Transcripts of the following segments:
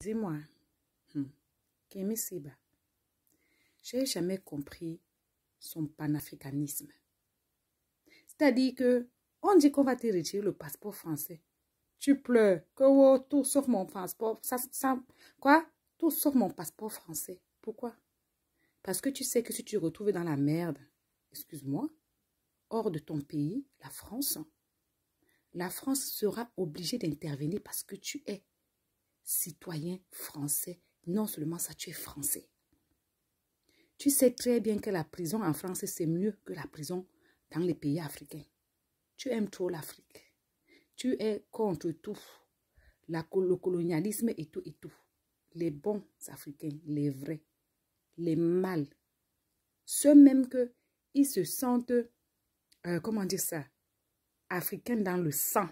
Dis-moi, hmm, Siba, j'ai jamais compris son panafricanisme. C'est-à-dire que on dit qu'on va te retirer le passeport français. Tu pleures que oh, tout sauf mon passeport, ça, quoi, tout sauf mon passeport français. Pourquoi? Parce que tu sais que si tu te retrouves dans la merde, excuse-moi, hors de ton pays, la France, la France sera obligée d'intervenir parce que tu es citoyen français, non seulement ça, tu es français. Tu sais très bien que la prison en France, c'est mieux que la prison dans les pays africains. Tu aimes trop l'Afrique. Tu es contre tout. le colonialisme et tout et tout. Les bons Africains, les vrais, les mâles. Ceux même que ils se sentent, euh, comment dire ça, africains dans le sang,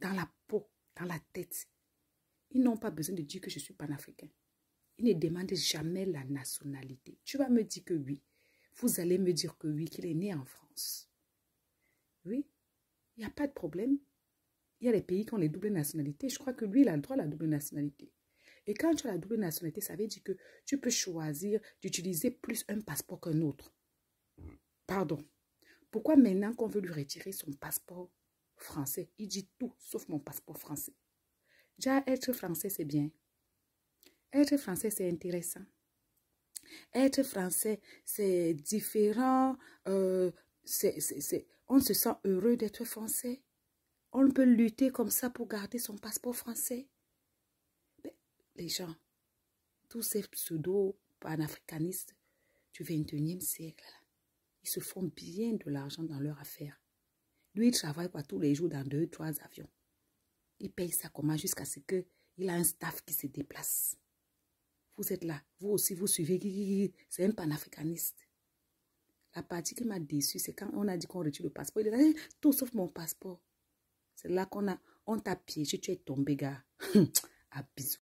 dans la peau, dans la tête. Ils n'ont pas besoin de dire que je suis panafricain. Ils ne demandent jamais la nationalité. Tu vas me dire que oui. Vous allez me dire que oui, qu'il est né en France. Oui, il n'y a pas de problème. Il y a des pays qui ont les doubles nationalités. Je crois que lui, il a le droit à la double nationalité. Et quand tu as la double nationalité, ça veut dire que tu peux choisir d'utiliser plus un passeport qu'un autre. Pardon. Pourquoi maintenant qu'on veut lui retirer son passeport français, il dit tout sauf mon passeport français Déjà, être français, c'est bien. Être français, c'est intéressant. Être français, c'est différent. Euh, on se sent heureux d'être français. On peut lutter comme ça pour garder son passeport français. les gens, tous ces pseudo-panafricanistes du 21e siècle, ils se font bien de l'argent dans leur affaire. Lui, il travaille pas tous les jours dans deux, trois avions. Il paye sa comment jusqu'à ce qu'il a un staff qui se déplace. Vous êtes là. Vous aussi, vous suivez. C'est un panafricaniste. La partie qui m'a déçu, c'est quand on a dit qu'on retire le passeport. Il a dit, eh, tout sauf mon passeport. C'est là qu'on a, on t'a piégé, tu es tombé, gars. à ah, bisous.